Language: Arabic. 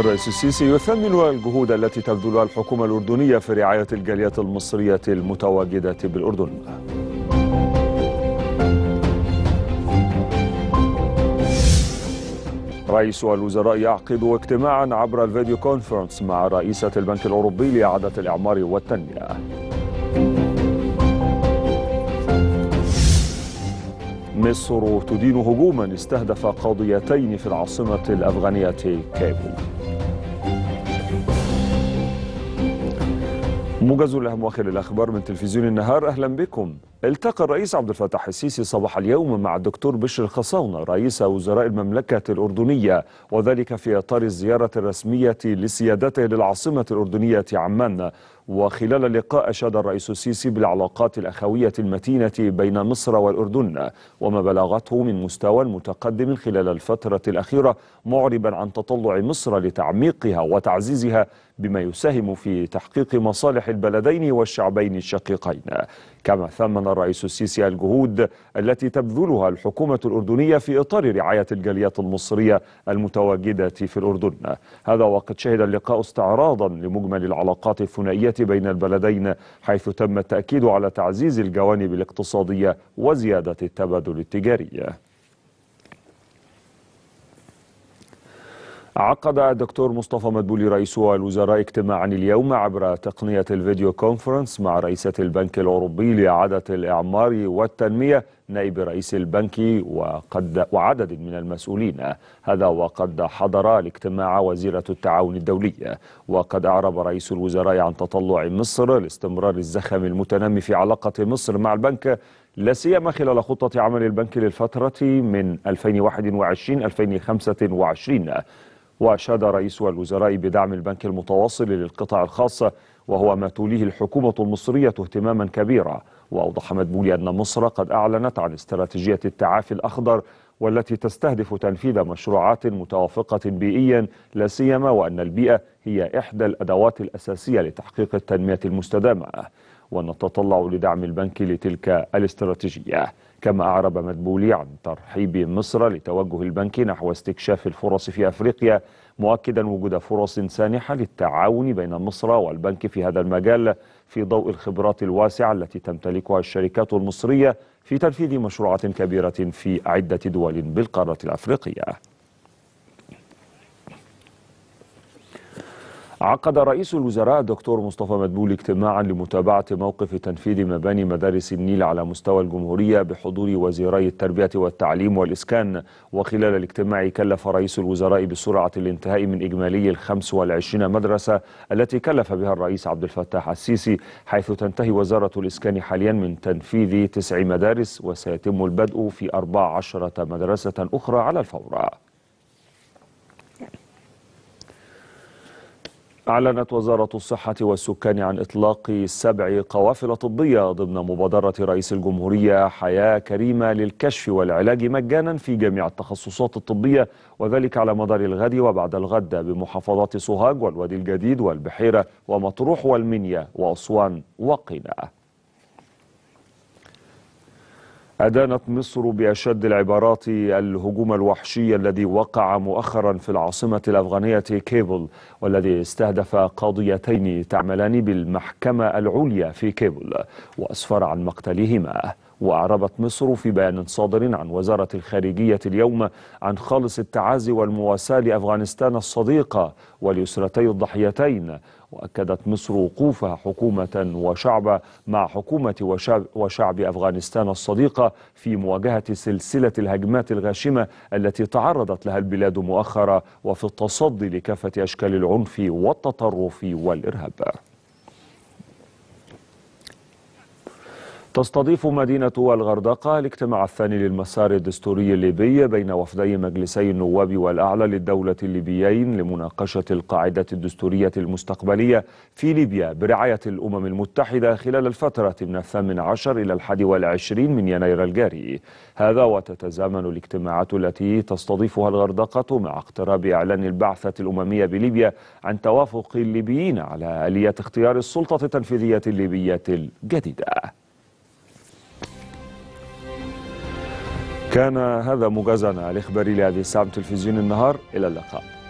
الرئيس السيسي يثمن الجهود التي تبذلها الحكومة الأردنية في رعاية الجالية المصرية المتواجدة بالأردن رئيس الوزراء يعقد اجتماعا عبر الفيديو كونفرنس مع رئيسة البنك الأوروبي لإعادة الإعمار والتنمية مصر تدين هجوما استهدف قاضيتين في العاصمة الأفغانية كابول موجز الأهم واخر الأخبار من تلفزيون النهار أهلا بكم التقى الرئيس عبد الفتاح السيسي صباح اليوم مع الدكتور بشر خصاونة رئيس وزراء المملكة الأردنية وذلك في إطار الزيارة الرسمية لسيادته للعاصمة الأردنية عمان وخلال اللقاء أشاد الرئيس السيسي بالعلاقات الأخوية المتينة بين مصر والأردن وما بلغته من مستوى متقدم خلال الفترة الأخيرة معربا عن تطلع مصر لتعميقها وتعزيزها بما يساهم في تحقيق مصالح البلدين والشعبين الشقيقين كما ثمن الرئيس السيسي الجهود التي تبذلها الحكومة الأردنية في إطار رعاية الجاليات المصرية المتواجدة في الأردن هذا وقد شهد اللقاء استعراضا لمجمل العلاقات الثنائية بين البلدين حيث تم التأكيد على تعزيز الجوانب الاقتصادية وزيادة التبادل التجاري عقد الدكتور مصطفى مدبولي رئيس الوزراء اجتماعا اليوم عبر تقنية الفيديو كونفرنس مع رئيسة البنك الأوروبي لإعادة الإعمار والتنمية نائب رئيس البنك وقد وعدد من المسؤولين هذا وقد حضر الاجتماع وزيرة التعاون الدولي وقد أعرب رئيس الوزراء عن تطلع مصر لاستمرار الزخم المتنامي في علاقة مصر مع البنك لا سيما خلال خطة عمل البنك للفترة من 2021 2025 وأشاد رئيس الوزراء بدعم البنك المتواصل للقطاع الخاص وهو ما توليه الحكومة المصرية اهتماما كبيرا وأوضح مدبولي أن مصر قد أعلنت عن استراتيجية التعافي الأخضر والتي تستهدف تنفيذ مشروعات متوافقة بيئيا لا سيما وأن البيئة هي إحدى الأدوات الأساسية لتحقيق التنمية المستدامة ونتطلع لدعم البنك لتلك الاستراتيجية كما أعرب مدبولي عن ترحيب مصر لتوجه البنك نحو استكشاف الفرص في أفريقيا مؤكدا وجود فرص سانحة للتعاون بين مصر والبنك في هذا المجال في ضوء الخبرات الواسعة التي تمتلكها الشركات المصرية في تنفيذ مشروعات كبيرة في عدة دول بالقارة الأفريقية عقد رئيس الوزراء الدكتور مصطفى مدبول اجتماعا لمتابعة موقف تنفيذ مباني مدارس النيل على مستوى الجمهورية بحضور وزيري التربية والتعليم والإسكان وخلال الاجتماع كلف رئيس الوزراء بسرعة الانتهاء من إجمالي الخمس والعشرين مدرسة التي كلف بها الرئيس عبد الفتاح السيسي حيث تنتهي وزارة الإسكان حاليا من تنفيذ تسع مدارس وسيتم البدء في أربع عشرة مدرسة أخرى على الفور أعلنت وزارة الصحة والسكان عن إطلاق سبع قوافل طبية ضمن مبادرة رئيس الجمهورية حياة كريمة للكشف والعلاج مجانا في جميع التخصصات الطبية وذلك على مدار الغد وبعد الغد بمحافظات سوهاج والوادي الجديد والبحيرة ومطروح والمنيا وأسوان وقناه أدانت مصر بأشد العبارات الهجوم الوحشي الذي وقع مؤخرا في العاصمة الأفغانية كيبل والذي استهدف قاضيتين تعملان بالمحكمة العليا في كيبل وأسفر عن مقتلهما وأعربت مصر في بيان صادر عن وزارة الخارجية اليوم عن خالص التعازي والمواساة لأفغانستان الصديقة واليسرتي الضحيتين وأكدت مصر وقوفها حكومة وشعب مع حكومة وشعب, وشعب أفغانستان الصديقة في مواجهة سلسلة الهجمات الغاشمة التي تعرضت لها البلاد مؤخرا وفي التصدي لكافة أشكال العنف والتطرف والإرهاب تستضيف مدينة الغردقة الاجتماع الثاني للمسار الدستوري الليبي بين وفدي مجلسي النواب والأعلى للدولة الليبيين لمناقشة القاعدة الدستورية المستقبلية في ليبيا برعاية الأمم المتحدة خلال الفترة من الثامن عشر إلى الحادي والعشرين من يناير الجاري هذا وتتزامن الاجتماعات التي تستضيفها الغردقة مع اقتراب إعلان البعثة الأممية بليبيا عن توافق الليبيين على آلية اختيار السلطة التنفيذية الليبية الجديدة كان هذا على الإخباري لهذه الساعة من تلفزيون النهار إلى اللقاء